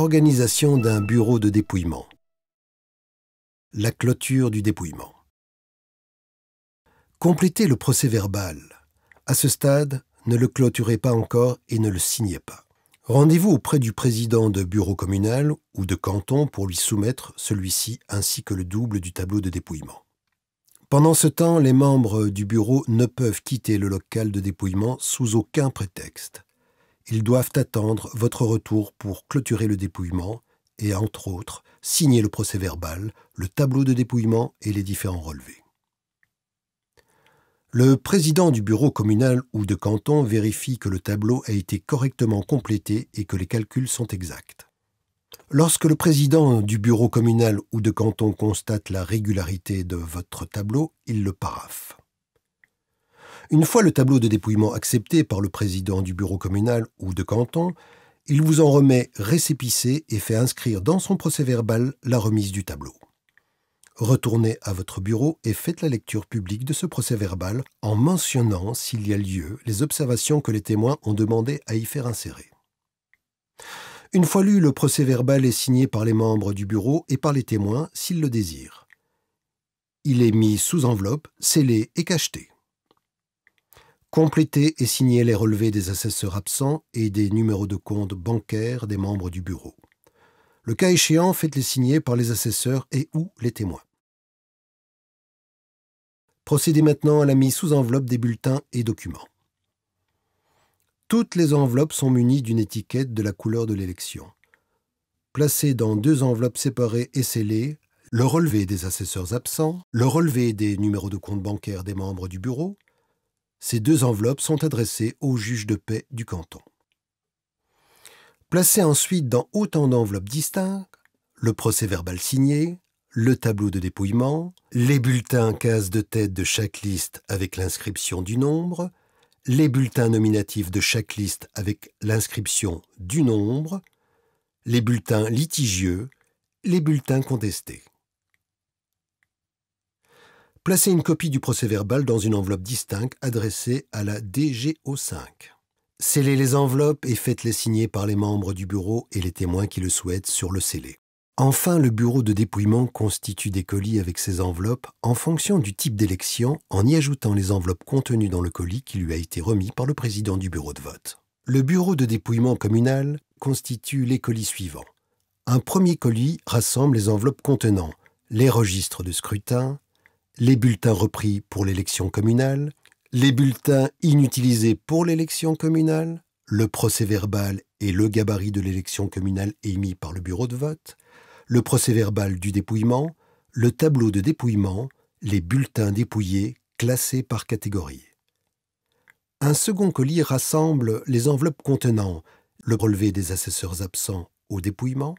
Organisation d'un bureau de dépouillement. La clôture du dépouillement. Complétez le procès verbal. À ce stade, ne le clôturez pas encore et ne le signez pas. Rendez-vous auprès du président de bureau communal ou de canton pour lui soumettre celui-ci ainsi que le double du tableau de dépouillement. Pendant ce temps, les membres du bureau ne peuvent quitter le local de dépouillement sous aucun prétexte. Ils doivent attendre votre retour pour clôturer le dépouillement et, entre autres, signer le procès verbal, le tableau de dépouillement et les différents relevés. Le président du bureau communal ou de canton vérifie que le tableau a été correctement complété et que les calculs sont exacts. Lorsque le président du bureau communal ou de canton constate la régularité de votre tableau, il le paraffe. Une fois le tableau de dépouillement accepté par le président du bureau communal ou de canton, il vous en remet récépissé et fait inscrire dans son procès-verbal la remise du tableau. Retournez à votre bureau et faites la lecture publique de ce procès-verbal en mentionnant, s'il y a lieu, les observations que les témoins ont demandé à y faire insérer. Une fois lu, le procès-verbal est signé par les membres du bureau et par les témoins s'ils le désirent. Il est mis sous enveloppe, scellé et cacheté compléter et signer les relevés des assesseurs absents et des numéros de compte bancaires des membres du bureau. Le cas échéant, faites-les signer par les assesseurs et ou les témoins. Procédez maintenant à la mise sous enveloppe des bulletins et documents. Toutes les enveloppes sont munies d'une étiquette de la couleur de l'élection. Placez dans deux enveloppes séparées et scellées le relevé des assesseurs absents, le relevé des numéros de compte bancaire des membres du bureau, ces deux enveloppes sont adressées au juge de paix du canton. Placez ensuite dans autant d'enveloppes distinctes le procès-verbal signé, le tableau de dépouillement, les bulletins cases de tête de chaque liste avec l'inscription du nombre, les bulletins nominatifs de chaque liste avec l'inscription du nombre, les bulletins litigieux, les bulletins contestés. Placez une copie du procès-verbal dans une enveloppe distincte adressée à la DGO5. Scellez les enveloppes et faites-les signer par les membres du bureau et les témoins qui le souhaitent sur le scellé. Enfin, le bureau de dépouillement constitue des colis avec ces enveloppes en fonction du type d'élection en y ajoutant les enveloppes contenues dans le colis qui lui a été remis par le président du bureau de vote. Le bureau de dépouillement communal constitue les colis suivants. Un premier colis rassemble les enveloppes contenant les registres de scrutin, les bulletins repris pour l'élection communale, les bulletins inutilisés pour l'élection communale, le procès-verbal et le gabarit de l'élection communale émis par le bureau de vote, le procès-verbal du dépouillement, le tableau de dépouillement, les bulletins dépouillés classés par catégorie. Un second colis rassemble les enveloppes contenant le relevé des assesseurs absents au dépouillement,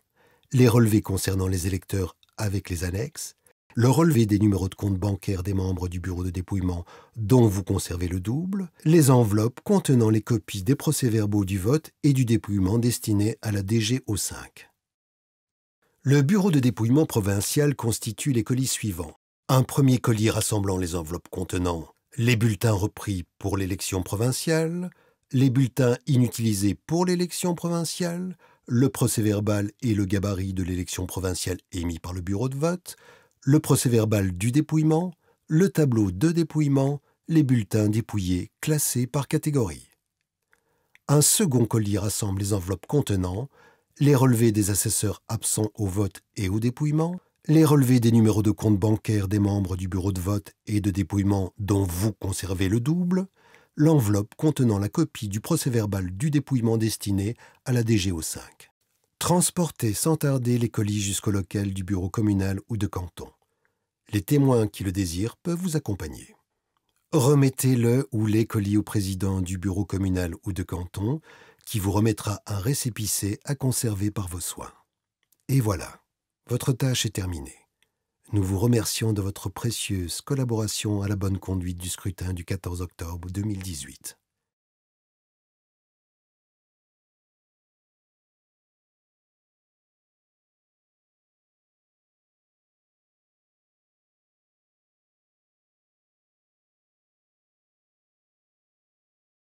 les relevés concernant les électeurs avec les annexes, le relevé des numéros de compte bancaire des membres du bureau de dépouillement dont vous conservez le double, les enveloppes contenant les copies des procès-verbaux du vote et du dépouillement destinés à la DGO5. Le bureau de dépouillement provincial constitue les colis suivants. Un premier colis rassemblant les enveloppes contenant les bulletins repris pour l'élection provinciale, les bulletins inutilisés pour l'élection provinciale, le procès verbal et le gabarit de l'élection provinciale émis par le bureau de vote, le procès-verbal du dépouillement, le tableau de dépouillement, les bulletins dépouillés classés par catégorie. Un second colis rassemble les enveloppes contenant les relevés des assesseurs absents au vote et au dépouillement, les relevés des numéros de compte bancaire des membres du bureau de vote et de dépouillement dont vous conservez le double, l'enveloppe contenant la copie du procès-verbal du dépouillement destiné à la DGO5. Transportez sans tarder les colis jusqu'au local du bureau communal ou de canton. Les témoins qui le désirent peuvent vous accompagner. Remettez le ou les colis au président du bureau communal ou de canton, qui vous remettra un récépissé à conserver par vos soins. Et voilà, votre tâche est terminée. Nous vous remercions de votre précieuse collaboration à la bonne conduite du scrutin du 14 octobre 2018.